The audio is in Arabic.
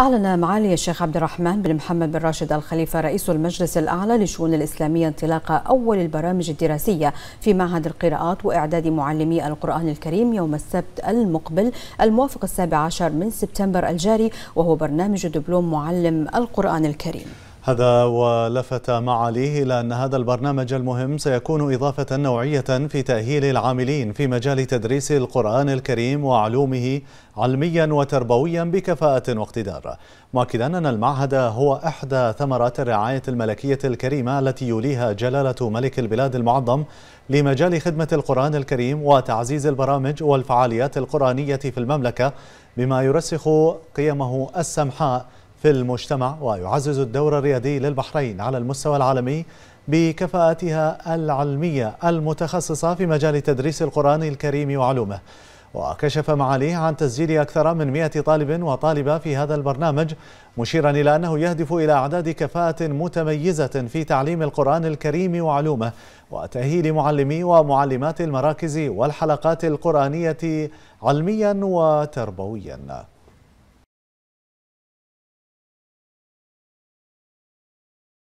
أعلن معالي الشيخ عبد الرحمن بن محمد بن راشد الخليفة رئيس المجلس الأعلى للشؤون الإسلامية انطلاق أول البرامج الدراسية في معهد القراءات وإعداد معلمي القرآن الكريم يوم السبت المقبل الموافق السابع عشر من سبتمبر الجاري وهو برنامج دبلوم معلم القرآن الكريم هذا ولفت معاليه إلى أن هذا البرنامج المهم سيكون إضافة نوعية في تأهيل العاملين في مجال تدريس القرآن الكريم وعلومه علميا وتربويا بكفاءة واقتدار مؤكدا أن المعهد هو إحدى ثمرات الرعاية الملكية الكريمة التي يوليها جلالة ملك البلاد المعظم لمجال خدمة القرآن الكريم وتعزيز البرامج والفعاليات القرآنية في المملكة بما يرسخ قيمه السمحاء في المجتمع ويعزز الدور الريادي للبحرين على المستوى العالمي بكفاءتها العلمية المتخصصة في مجال تدريس القرآن الكريم وعلومه وكشف معاليه عن تسجيل أكثر من 100 طالب وطالبة في هذا البرنامج مشيرا إلى أنه يهدف إلى أعداد كفاءة متميزة في تعليم القرآن الكريم وعلومه وتأهيل معلمي ومعلمات المراكز والحلقات القرآنية علميا وتربويا